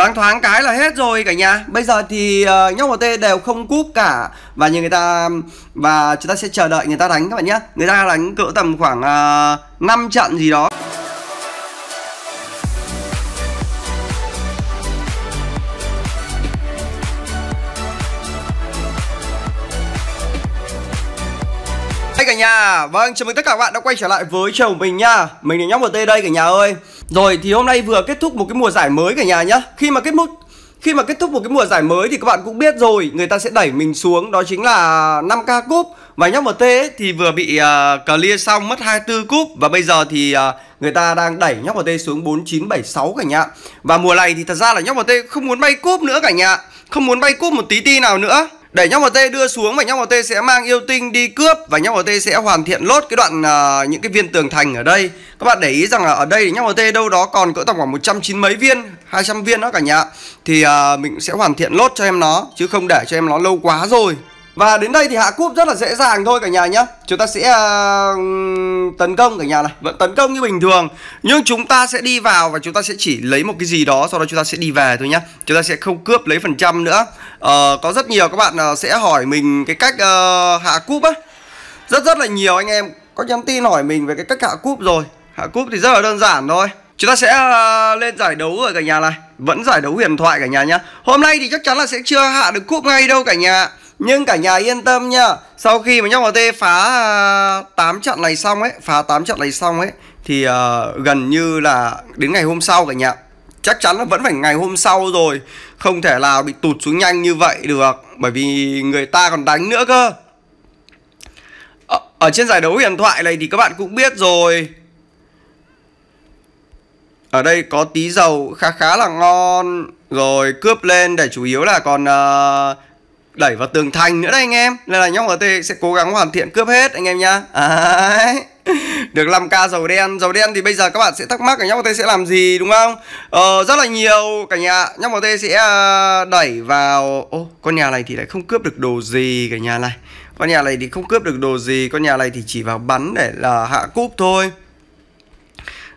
Loáng thoáng cái là hết rồi cả nhà Bây giờ thì uh, nhóc HT đều không cúp cả Và như người ta Và chúng ta sẽ chờ đợi người ta đánh các bạn nhé Người ta đánh cỡ tầm khoảng uh, ờ, 5 trận gì đó nha Vâng, chào mừng tất cả các bạn đã quay trở lại với chồng mình nha Mình là nhóc MT đây cả nhà ơi Rồi thì hôm nay vừa kết thúc một cái mùa giải mới cả nhà nhá Khi mà kết thúc khi mà kết thúc một cái mùa giải mới thì các bạn cũng biết rồi Người ta sẽ đẩy mình xuống đó chính là 5k cúp Và nhóc MT ấy, thì vừa bị uh, ờ, clear xong mất 24 cúp Và bây giờ thì uh, người ta đang đẩy nhóc MT xuống 4976 cả nhà Và mùa này thì thật ra là nhóc MT không muốn bay cúp nữa cả nhà Không muốn bay cúp một tí ti nào nữa để nhóc MT đưa xuống và nhóc MT sẽ mang yêu tinh đi cướp và nhóc MT sẽ hoàn thiện lốt cái đoạn uh, những cái viên tường thành ở đây. Các bạn để ý rằng là ở đây thì nhóc MT đâu đó còn cỡ tầm khoảng 190 mấy viên, 200 viên đó cả nhà. Thì uh, mình sẽ hoàn thiện lốt cho em nó chứ không để cho em nó lâu quá rồi. Và đến đây thì hạ cúp rất là dễ dàng thôi cả nhà nhá Chúng ta sẽ uh, tấn công cả nhà này Vẫn vâng, tấn công như bình thường Nhưng chúng ta sẽ đi vào và chúng ta sẽ chỉ lấy một cái gì đó Sau đó chúng ta sẽ đi về thôi nhá Chúng ta sẽ không cướp lấy phần trăm nữa uh, Có rất nhiều các bạn uh, sẽ hỏi mình cái cách uh, hạ cúp á Rất rất là nhiều anh em có nhắn tin hỏi mình về cái cách hạ cúp rồi Hạ cúp thì rất là đơn giản thôi Chúng ta sẽ uh, lên giải đấu rồi cả nhà này Vẫn giải đấu huyền thoại cả nhà nhá Hôm nay thì chắc chắn là sẽ chưa hạ được cúp ngay đâu cả nhà nhưng cả nhà yên tâm nha Sau khi mà Nhóc HT phá 8 à, trận này xong ấy Phá 8 trận này xong ấy Thì uh, gần như là đến ngày hôm sau cả nhà Chắc chắn là vẫn phải ngày hôm sau rồi Không thể nào bị tụt xuống nhanh như vậy được Bởi vì người ta còn đánh nữa cơ Ở, ờ, ở trên giải đấu huyền thoại này thì các bạn cũng biết rồi ở đây có tí dầu khá khá là ngon rồi cướp lên để chủ yếu là còn uh, đẩy vào tường thành nữa đấy anh em nên là nhóc rt sẽ cố gắng hoàn thiện cướp hết anh em nhá đấy được 5k dầu đen dầu đen thì bây giờ các bạn sẽ thắc mắc là nhóc t sẽ làm gì đúng không ờ, rất là nhiều cả nhà nhóc t sẽ ờ, đẩy vào ô con nhà này thì lại không cướp được đồ gì cả nhà này con nhà này thì không cướp được đồ gì con nhà này thì chỉ vào bắn để là hạ cúp thôi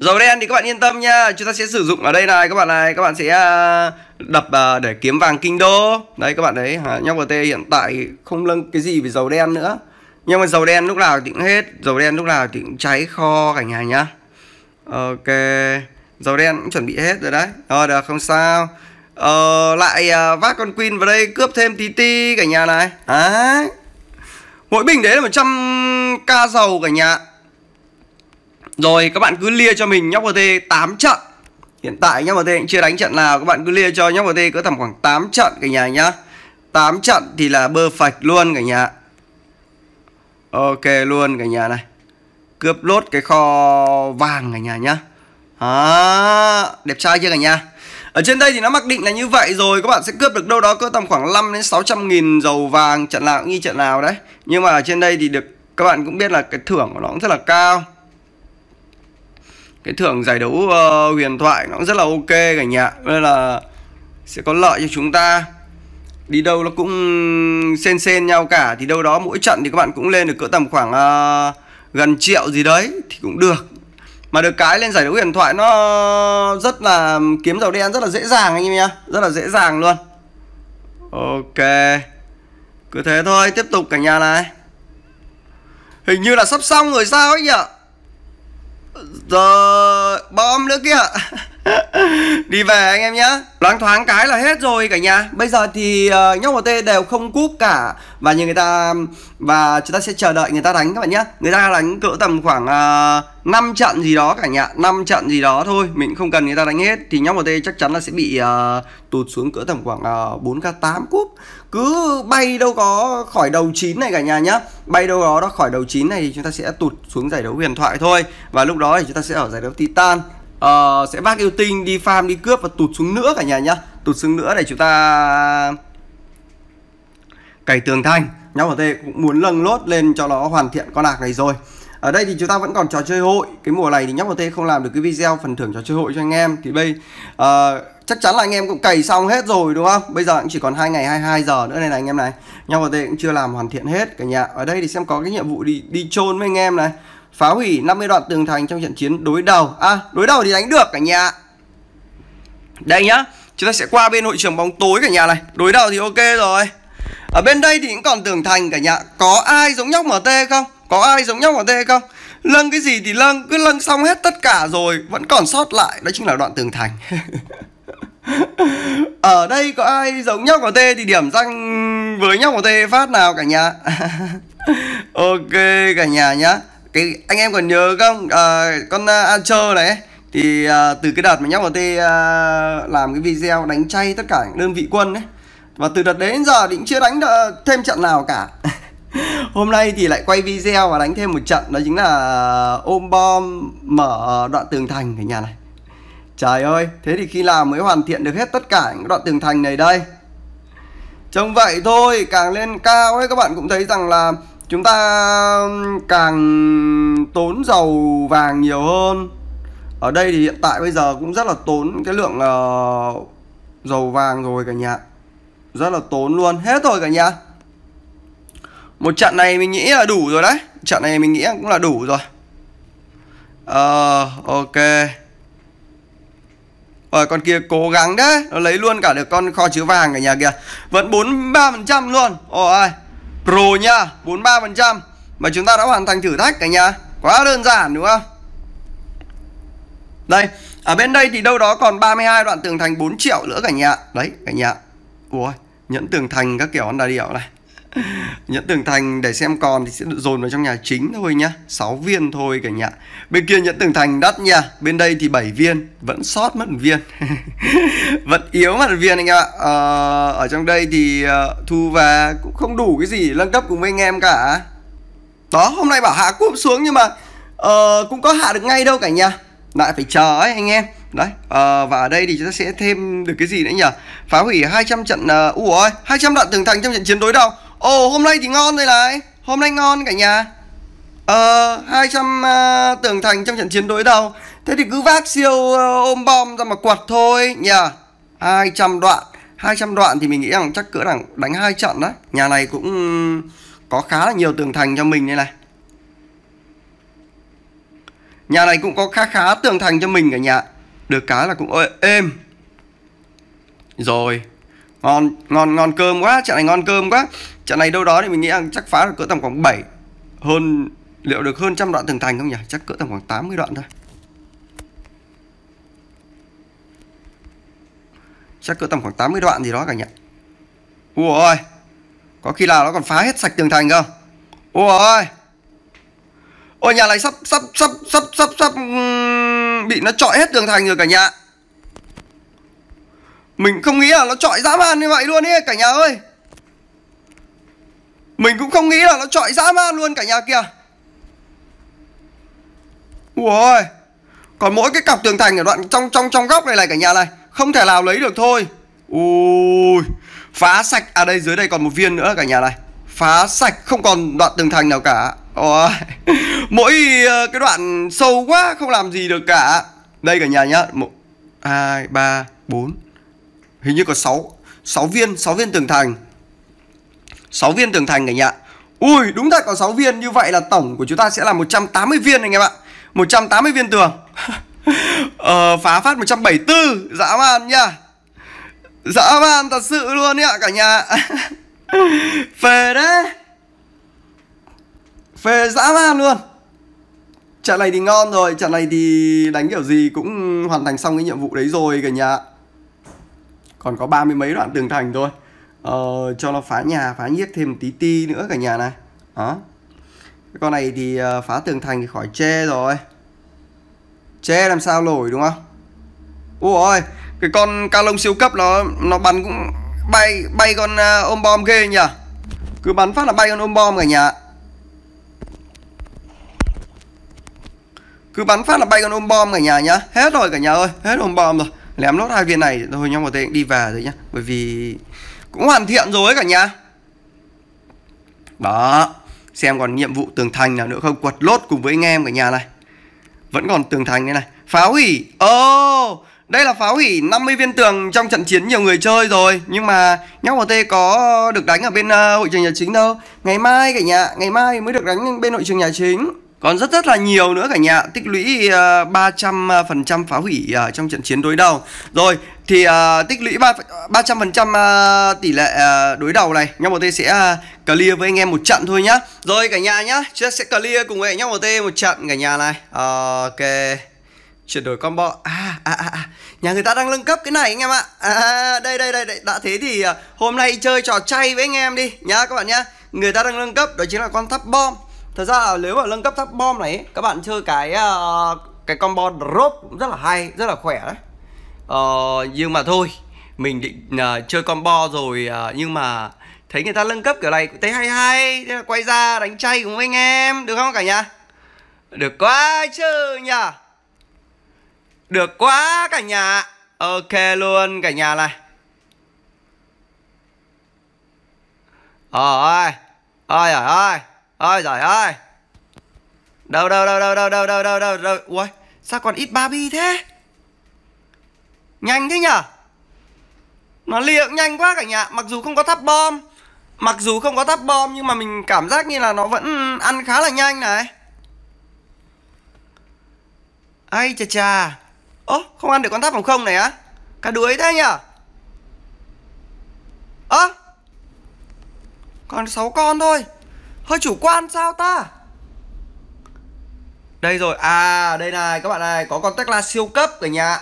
Dầu đen thì các bạn yên tâm nha Chúng ta sẽ sử dụng ở đây này các bạn này Các bạn sẽ à, đập à, để kiếm vàng kinh đô Đấy các bạn đấy Nhóc VT hiện tại không lâng cái gì về dầu đen nữa Nhưng mà dầu đen lúc nào thì cũng hết Dầu đen lúc nào thì cũng cháy kho cả nhà nhá Ok Dầu đen cũng chuẩn bị hết rồi đấy Thôi ờ, được không sao ờ, Lại à, vác con Queen vào đây cướp thêm tí ti cả nhà này Đấy Mỗi bình đấy là 100k dầu cả nhà rồi các bạn cứ lia cho mình nhóc VT 8 trận Hiện tại nhóc VT cũng chưa đánh trận nào Các bạn cứ lia cho nhóc VT cứ tầm khoảng 8 trận cả nhà nhá 8 trận thì là bơ phạch luôn cả nhà Ok luôn cả nhà này Cướp lốt cái kho vàng cả nhà nhá à, Đẹp trai chưa cả nhà ở trên đây thì nó mặc định là như vậy rồi Các bạn sẽ cướp được đâu đó cỡ tầm khoảng 5 đến 600 nghìn dầu vàng Trận nào cũng như trận nào đấy Nhưng mà ở trên đây thì được Các bạn cũng biết là cái thưởng của nó cũng rất là cao cái thưởng giải đấu uh, huyền thoại nó cũng rất là ok cả nhà nên là sẽ có lợi cho chúng ta đi đâu nó cũng xen xen nhau cả thì đâu đó mỗi trận thì các bạn cũng lên được cỡ tầm khoảng uh, gần triệu gì đấy thì cũng được mà được cái lên giải đấu huyền thoại nó rất là kiếm dầu đen rất là dễ dàng anh em nhá rất là dễ dàng luôn ok cứ thế thôi tiếp tục cả nhà này hình như là sắp xong rồi sao ấy nhỉ rồi, bom nữa kìa đi về anh em nhá loáng thoáng cái là hết rồi cả nhà bây giờ thì uh, nhóc tê đều không cúp cả và như người ta và chúng ta sẽ chờ đợi người ta đánh các bạn nhá người ta đánh cỡ tầm khoảng uh, ờ, 5 trận gì đó cả nhà 5 trận gì đó thôi mình không cần người ta đánh hết thì nhóc một tê chắc chắn là sẽ bị uh, tụt xuống cỡ tầm khoảng bốn k tám cúp cứ bay đâu có khỏi đầu chín này cả nhà nhá bay đâu đó đó khỏi đầu chín này thì chúng ta sẽ tụt xuống giải đấu huyền thoại thôi và lúc đó thì chúng ta sẽ ở giải đấu titan uh, sẽ vác yêu tinh đi farm đi cướp và tụt xuống nữa cả nhà nhá tụt xuống nữa để chúng ta cày tường thanh nhóm của tê cũng muốn lâng lốt lên cho nó hoàn thiện con lạc này rồi ở đây thì chúng ta vẫn còn trò chơi hội cái mùa này thì nhóc của tê không làm được cái video phần thưởng trò chơi hội cho anh em thì bây uh, chắc chắn là anh em cũng cày xong hết rồi đúng không bây giờ cũng chỉ còn hai ngày 22 giờ nữa này này anh em này nhóc của tê cũng chưa làm hoàn thiện hết cả nhà ở đây thì xem có cái nhiệm vụ đi đi chôn với anh em này phá hủy 50 đoạn tường thành trong trận chiến đối đầu à đối đầu thì đánh được cả nhà đây nhá chúng ta sẽ qua bên hội trường bóng tối cả nhà này đối đầu thì ok rồi ở bên đây thì cũng còn tường thành cả nhà có ai giống nhóc mt không có ai giống nhóc mt không lâng cái gì thì lâng cứ lâng xong hết tất cả rồi vẫn còn sót lại đó chính là đoạn tường thành ở đây có ai giống nhóc mt thì điểm danh với nhóc mt phát nào cả nhà ok cả nhà nhá cái anh em còn nhớ không à, con uh, Archer này thì à, từ cái đợt mà nhóc của tê à, làm cái video đánh chay tất cả đơn vị quân ấy và từ đợt đến giờ thì cũng chưa đánh được thêm trận nào cả hôm nay thì lại quay video và đánh thêm một trận đó chính là ôm bom mở đoạn tường thành cả nhà này trời ơi thế thì khi nào mới hoàn thiện được hết tất cả những đoạn tường thành này đây trông vậy thôi càng lên cao ấy các bạn cũng thấy rằng là chúng ta càng tốn dầu vàng nhiều hơn ở đây thì hiện tại bây giờ cũng rất là tốn cái lượng uh, dầu vàng rồi cả nhà rất là tốn luôn hết rồi cả nhà một trận này mình nghĩ là đủ rồi đấy trận này mình nghĩ cũng là đủ rồi ờ uh, ok rồi ờ, con kia cố gắng đấy nó lấy luôn cả được con kho chứa vàng cả nhà kìa vẫn 43% luôn ôi oh, Pro nhá 43% Mà chúng ta đã hoàn thành thử thách cả nhà Quá đơn giản đúng không Đây Ở bên đây thì đâu đó còn 32 đoạn tường thành 4 triệu nữa cả nhà Đấy cả nhà Ui nhẫn tường thành các kiểu ăn đà điểu này nhẫn tường thành để xem còn thì sẽ dồn vào trong nhà chính thôi nhá 6 viên thôi cả nhà bên kia nhẫn tường thành đắt nha bên đây thì 7 viên vẫn sót mất một viên vẫn yếu mất một viên anh em ạ ờ, ở trong đây thì ờ, thu và cũng không đủ cái gì nâng cấp cùng với anh em cả đó hôm nay bảo hạ cúp xuống nhưng mà uh, cũng có hạ được ngay đâu cả nhà lại phải chờ ấy anh em đấy à, và ở đây thì chúng ta sẽ thêm được cái gì nữa nhỉ phá hủy 200 trận uh, ủa ơi 200 đoạn tường thành trong trận chiến đối đầu Ồ hôm nay thì ngon đây này Hôm nay ngon cả nhà Ờ uh, 200 uh, tường thành trong trận chiến đối đầu Thế thì cứ vác siêu uh, ôm bom ra mà quật thôi nhà. yeah. 200 đoạn 200 đoạn thì mình nghĩ rằng chắc cỡ đẳng đánh hai trận đấy Nhà này cũng có khá là nhiều tường thành cho mình đây này Nhà này cũng có khá khá tường thành cho mình cả nhà Được cái là cũng êm Rồi ngon ngon ngon cơm quá trận này ngon cơm quá trận này đâu đó thì mình nghĩ rằng chắc phá được cỡ tầm khoảng 7 hơn liệu được hơn trăm đoạn tường thành không nhỉ chắc cỡ tầm khoảng 80 đoạn thôi chắc cỡ tầm khoảng 80 đoạn gì đó cả nhỉ ui ơi có khi nào nó còn phá hết sạch tường thành không ui ơi ôi nhà này sắp sắp sắp sắp sắp sắp bị nó trọi hết tường thành rồi cả nhà mình không nghĩ là nó trọi dã man như vậy luôn ấy cả nhà ơi Mình cũng không nghĩ là nó trọi dã man luôn cả nhà kìa Ui Còn mỗi cái cọc tường thành ở đoạn trong trong trong góc này này cả nhà này Không thể nào lấy được thôi Ui Phá sạch À đây dưới đây còn một viên nữa cả nhà này Phá sạch không còn đoạn tường thành nào cả Ôi. Mỗi ờ, cái đoạn sâu quá không làm gì được cả Đây cả nhà nhá 1, 2, 3, 4 hình như có 6 6 viên 6 viên tường thành 6 viên tường thành cả nhà Ui đúng thật có 6 viên Như vậy là tổng của chúng ta sẽ là 180 viên anh em ạ 180 viên tường ờ, Phá phát 174 Dã man nha Dã man thật sự luôn ạ cả nhà Phê đấy Phê dã man luôn Trận này thì ngon rồi Trận này thì đánh kiểu gì cũng hoàn thành xong cái nhiệm vụ đấy rồi cả nhà còn có ba mươi mấy đoạn tường thành thôi ờ, cho nó phá nhà phá nhiếc thêm tí ti nữa cả nhà này đó cái con này thì ờ, phá tường thành thì khỏi che rồi che làm sao nổi đúng không ôi ôi cái con cao lông siêu cấp nó nó bắn cũng bay bay con uh, ôm bom ghê nhỉ cứ bắn phát là bay con ôm bom cả nhà cứ bắn phát là bay con ôm bom cả nhà nhá hết rồi cả nhà ơi hết ôm bom rồi lém lót hai viên này thôi nhau một tay đi vào rồi nhá bởi vì cũng hoàn thiện rồi cả nhà đó xem còn nhiệm vụ tường thành nào nữa không quật lốt cùng với anh em cả nhà này vẫn còn tường thành đây này phá hủy ô oh, đây là phá hủy 50 viên tường trong trận chiến nhiều người chơi rồi nhưng mà nhóc tê có được đánh ở bên uh, hội trường nhà chính đâu ngày mai cả nhà ngày mai mới được đánh bên hội trường nhà chính còn rất rất là nhiều nữa cả nhà tích lũy ờ, ba trăm phần trăm phá hủy ờ, trong trận chiến đối đầu rồi thì uh, tích lũy ba ba trăm phần trăm tỷ lệ uh, đối đầu này nhau một t sẽ uh, clear với anh em một trận thôi nhá rồi cả nhà nhá chúng ta sẽ clear cùng với nhau một t một trận cả nhà này ok chuyển đổi combo à, à, à, à, nhà người ta đang nâng cấp cái này anh em ạ à, đây đây đây, đây. đã thế thì uh, hôm nay chơi trò chay với anh em đi nhá các bạn nhá người ta đang nâng cấp đó chính là con tháp bom thật ra là nếu mà nâng cấp tháp bom này các bạn chơi cái uh, cái combo drop rất là hay rất là khỏe đấy uh, nhưng mà thôi mình định uh, chơi combo rồi uh, nhưng mà thấy người ta nâng cấp kiểu này cũng thấy hay hay thế là quay ra đánh chay cùng anh em được không cả nhà được quá chứ nhỉ được quá cả nhà ok luôn cả nhà này ôi ôi ôi ơi giỏi ơi đâu đâu đâu đâu đâu đâu đâu đâu đâu ui sao còn ít babi thế nhanh thế nhở nó liệng nhanh quá cả nhà mặc dù không có thắp bom mặc dù không có thắp bom nhưng mà mình cảm giác như là nó vẫn ăn khá là nhanh này ai chà chà ố không ăn được con thắp phòng không này á cả đuối thế nhở ơ còn 6 con thôi Hơi chủ quan sao ta Đây rồi À đây này các bạn này Có con Tecla siêu cấp cả nhà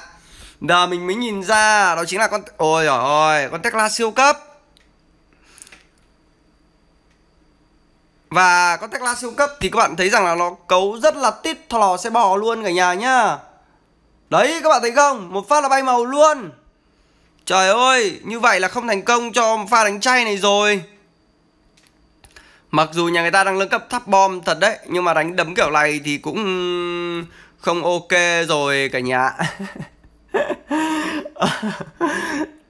Giờ mình mới nhìn ra Đó chính là con Ôi giời ơi Con Tecla siêu cấp Và con Tecla siêu cấp thì các bạn thấy rằng là nó cấu rất là tít thò xe bò luôn cả nhà nhá Đấy các bạn thấy không Một phát là bay màu luôn Trời ơi, như vậy là không thành công cho pha đánh chay này rồi. Mặc dù nhà người ta đang nâng cấp tháp bom thật đấy Nhưng mà đánh đấm kiểu này thì cũng không ok rồi cả nhà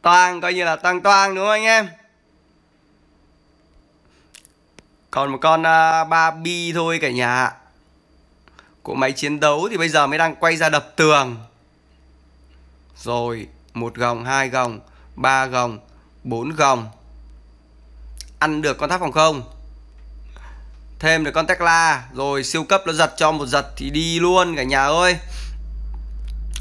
Toang coi như là toang toang đúng không anh em Còn một con uh, à, Barbie thôi cả nhà Của máy chiến đấu thì bây giờ mới đang quay ra đập tường Rồi một gồng hai gồng ba gồng bốn gồng. Ăn được con tháp phòng không? thêm được con Tesla rồi siêu cấp nó giật cho một giật thì đi luôn cả nhà ơi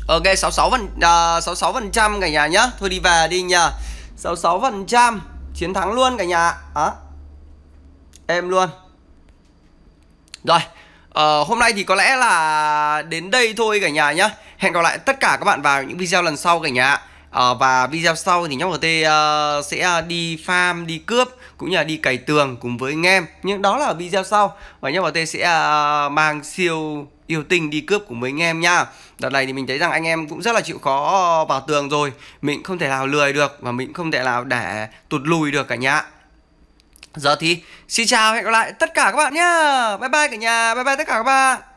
ok ờ, 66 phần à, uh, 66 phần trăm cả nhà nhá thôi đi về đi nhờ 66 phần trăm chiến thắng luôn cả nhà à, em luôn rồi uh, hôm nay thì có lẽ là đến đây thôi cả nhà nhé. hẹn gặp lại tất cả các bạn vào những video lần sau cả nhà Ờ, và video sau thì nhóm gt uh, ờ, sẽ ờ, đi farm đi cướp cũng như là đi cày tường cùng với anh em nhưng đó là video sau và nhóm gt sẽ uh, mang siêu yêu tinh đi cướp của mấy anh em nha Đợt này thì mình thấy rằng anh em cũng rất là chịu khó vào tường rồi Mình không thể nào lười được và mình không thể nào để tụt lùi được cả nhà Giờ thì xin chào hẹn gặp lại tất cả các bạn nhá Bye bye cả nhà, bye bye tất cả các bạn